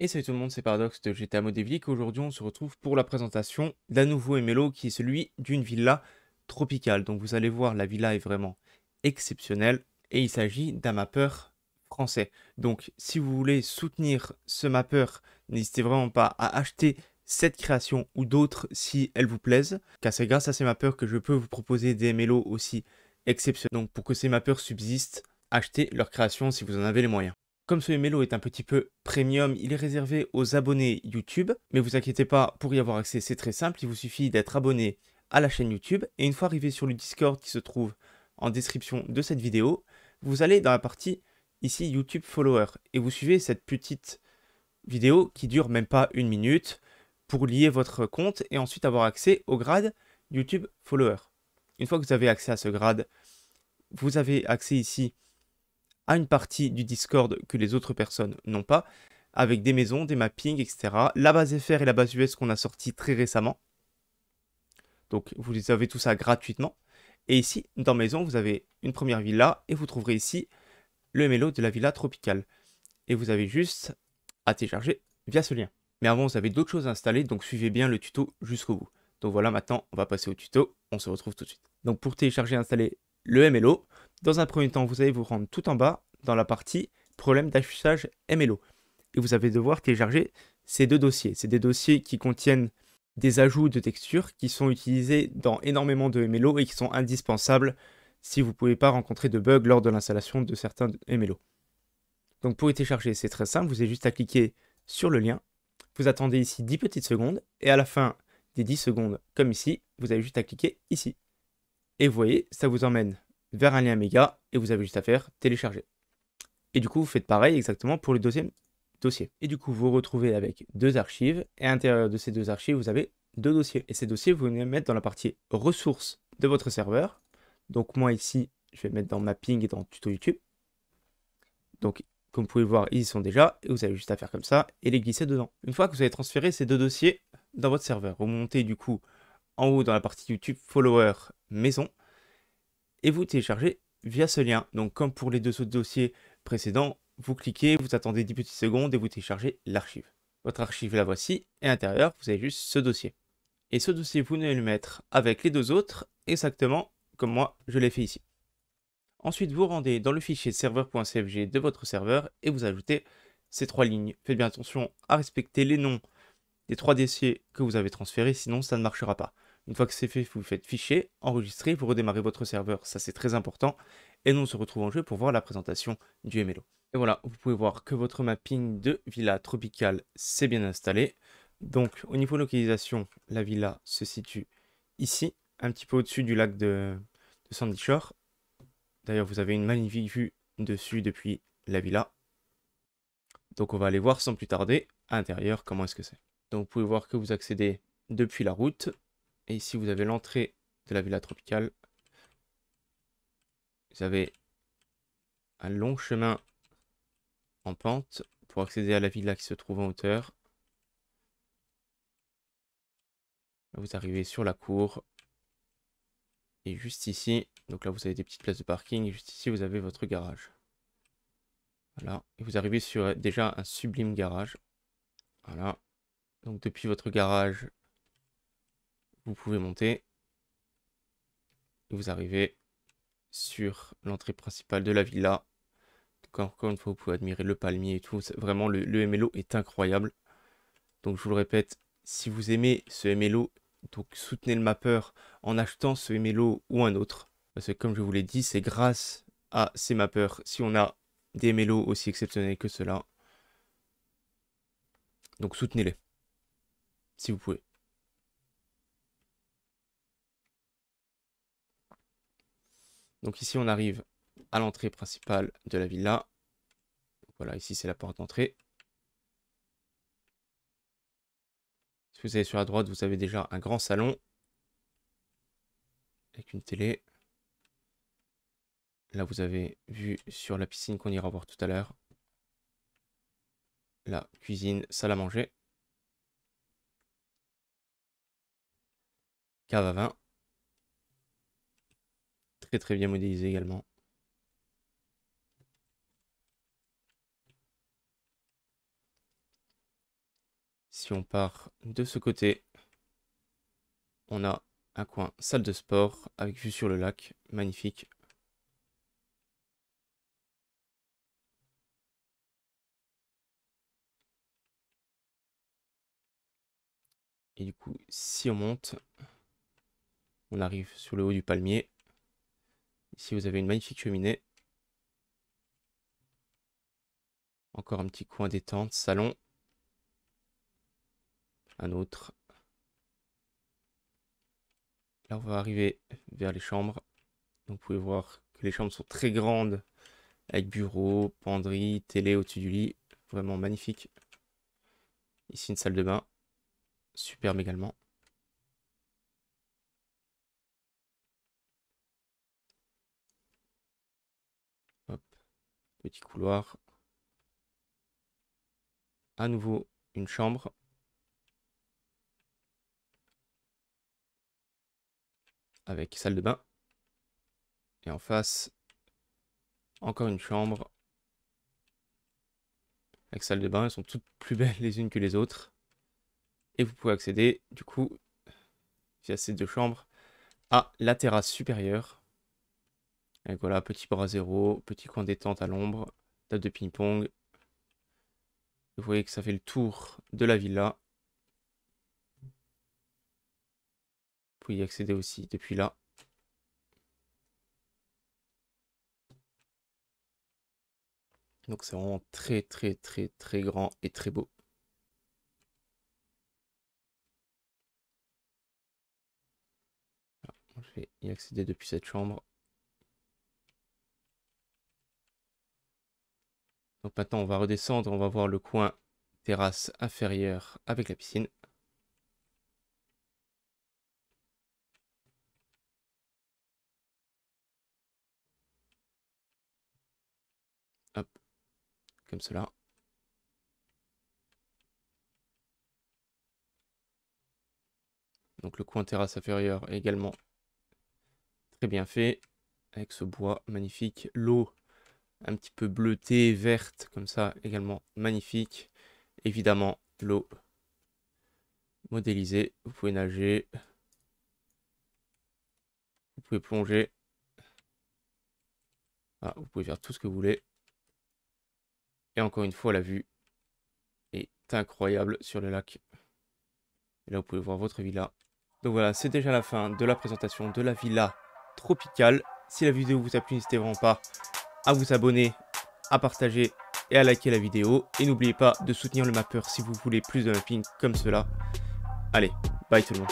Et salut tout le monde, c'est Paradox de GTA Modévlique. Aujourd'hui, on se retrouve pour la présentation d'un nouveau MLO qui est celui d'une villa tropicale. Donc vous allez voir, la villa est vraiment exceptionnelle et il s'agit d'un mappeur français. Donc si vous voulez soutenir ce mappeur, n'hésitez vraiment pas à acheter cette création ou d'autres si elles vous plaisent, car c'est grâce à ces mappeurs que je peux vous proposer des MLO aussi exceptionnels. Donc pour que ces mappeurs subsistent, achetez leur création si vous en avez les moyens. Comme ce Mélo est un petit peu premium, il est réservé aux abonnés YouTube. Mais vous inquiétez pas, pour y avoir accès, c'est très simple. Il vous suffit d'être abonné à la chaîne YouTube. Et une fois arrivé sur le Discord qui se trouve en description de cette vidéo, vous allez dans la partie ici YouTube Follower. Et vous suivez cette petite vidéo qui dure même pas une minute pour lier votre compte et ensuite avoir accès au grade YouTube Follower. Une fois que vous avez accès à ce grade, vous avez accès ici à une partie du Discord que les autres personnes n'ont pas, avec des maisons, des mappings, etc. La base FR et la base US qu'on a sorti très récemment. Donc vous les avez tout ça gratuitement. Et ici, dans Maison, vous avez une première villa et vous trouverez ici le MLO de la villa tropicale. Et vous avez juste à télécharger via ce lien. Mais avant, vous avez d'autres choses à installer, donc suivez bien le tuto jusqu'au bout. Donc voilà, maintenant, on va passer au tuto. On se retrouve tout de suite. Donc pour télécharger et installer le MLO, dans un premier temps, vous allez vous rendre tout en bas dans la partie problème d'affichage MLO. Et vous allez devoir télécharger ces deux dossiers. C'est des dossiers qui contiennent des ajouts de textures qui sont utilisés dans énormément de MLO et qui sont indispensables si vous ne pouvez pas rencontrer de bugs lors de l'installation de certains MLO. Donc pour les télécharger, c'est très simple, vous avez juste à cliquer sur le lien, vous attendez ici 10 petites secondes, et à la fin des 10 secondes, comme ici, vous avez juste à cliquer ici. Et vous voyez, ça vous emmène vers un lien méga, et vous avez juste à faire télécharger. Et du coup, vous faites pareil exactement pour le deuxième dossier. Et du coup, vous vous retrouvez avec deux archives. Et à l'intérieur de ces deux archives, vous avez deux dossiers. Et ces dossiers, vous venez mettre dans la partie ressources de votre serveur. Donc moi ici, je vais mettre dans mapping et dans tuto YouTube. Donc comme vous pouvez voir, ils y sont déjà. Et vous avez juste à faire comme ça et les glisser dedans. Une fois que vous avez transféré ces deux dossiers dans votre serveur, vous montez du coup en haut dans la partie YouTube follower maison. Et vous téléchargez via ce lien. Donc comme pour les deux autres dossiers, précédent, vous cliquez, vous attendez 10 petites secondes et vous téléchargez l'archive. Votre archive, la voici, et à l'intérieur, vous avez juste ce dossier. Et ce dossier, vous allez le mettre avec les deux autres, exactement comme moi, je l'ai fait ici. Ensuite, vous rendez dans le fichier serveur.cfg de votre serveur et vous ajoutez ces trois lignes. Faites bien attention à respecter les noms des trois dossiers que vous avez transférés, sinon ça ne marchera pas. Une fois que c'est fait, vous faites fichier, enregistrer, vous redémarrez votre serveur, ça c'est très important. Et nous on se retrouve en jeu pour voir la présentation du MLO. Et voilà, vous pouvez voir que votre mapping de villa tropicale s'est bien installé. Donc au niveau localisation, la villa se situe ici, un petit peu au-dessus du lac de, de Sandy Shore. D'ailleurs, vous avez une magnifique vue dessus depuis la villa. Donc on va aller voir sans plus tarder à l'intérieur comment est-ce que c'est. Donc vous pouvez voir que vous accédez depuis la route et ici, vous avez l'entrée de la villa tropicale. Vous avez un long chemin en pente pour accéder à la villa qui se trouve en hauteur. Vous arrivez sur la cour. Et juste ici, donc là vous avez des petites places de parking. juste ici, vous avez votre garage. Voilà. Et vous arrivez sur euh, déjà un sublime garage. Voilà. Donc depuis votre garage, pouvez monter. Vous arrivez sur l'entrée principale de la villa. encore une fois, vous pouvez admirer le palmier et tout. Vraiment, le, le est incroyable. Donc, je vous le répète, si vous aimez ce MLO, donc soutenez le mapper en achetant ce MLO ou un autre. Parce que comme je vous l'ai dit, c'est grâce à ces mappeurs si on a des MLO aussi exceptionnels que cela. Donc soutenez-les, si vous pouvez. Donc ici, on arrive à l'entrée principale de la villa. Voilà, ici, c'est la porte d'entrée. Si vous allez sur la droite, vous avez déjà un grand salon avec une télé. Là, vous avez vu sur la piscine qu'on ira voir tout à l'heure. La cuisine, salle à manger. Cave à vin très très bien modélisé également. Si on part de ce côté, on a un coin salle de sport avec vue sur le lac, magnifique. Et du coup, si on monte, on arrive sur le haut du palmier. Ici, vous avez une magnifique cheminée. Encore un petit coin détente, salon. Un autre. Là, on va arriver vers les chambres. vous pouvez voir que les chambres sont très grandes, avec bureau, penderie, télé au-dessus du lit. Vraiment magnifique. Ici, une salle de bain. Superbe également. Petit couloir. À nouveau une chambre. Avec salle de bain. Et en face, encore une chambre. Avec salle de bain. Elles sont toutes plus belles les unes que les autres. Et vous pouvez accéder, du coup, via ces deux chambres, à la terrasse supérieure voilà, petit bras zéro, petit coin détente à l'ombre, table de ping-pong. Vous voyez que ça fait le tour de la villa. Vous pouvez y accéder aussi depuis là. Donc c'est vraiment très très très très grand et très beau. je vais y accéder depuis cette chambre. maintenant, on va redescendre, on va voir le coin terrasse inférieure avec la piscine. Hop, comme cela. Donc le coin terrasse inférieure est également très bien fait, avec ce bois magnifique. L'eau un petit peu bleuté verte, comme ça, également magnifique. Évidemment, l'eau modélisée, vous pouvez nager, vous pouvez plonger, ah, vous pouvez faire tout ce que vous voulez. Et encore une fois, la vue est incroyable sur le lac. Et là, vous pouvez voir votre villa. Donc voilà, c'est déjà la fin de la présentation de la villa tropicale. Si la vidéo vous a plu, n'hésitez vraiment pas à vous abonner, à partager et à liker la vidéo. Et n'oubliez pas de soutenir le mapper si vous voulez plus de mapping comme cela. Allez, bye tout le monde.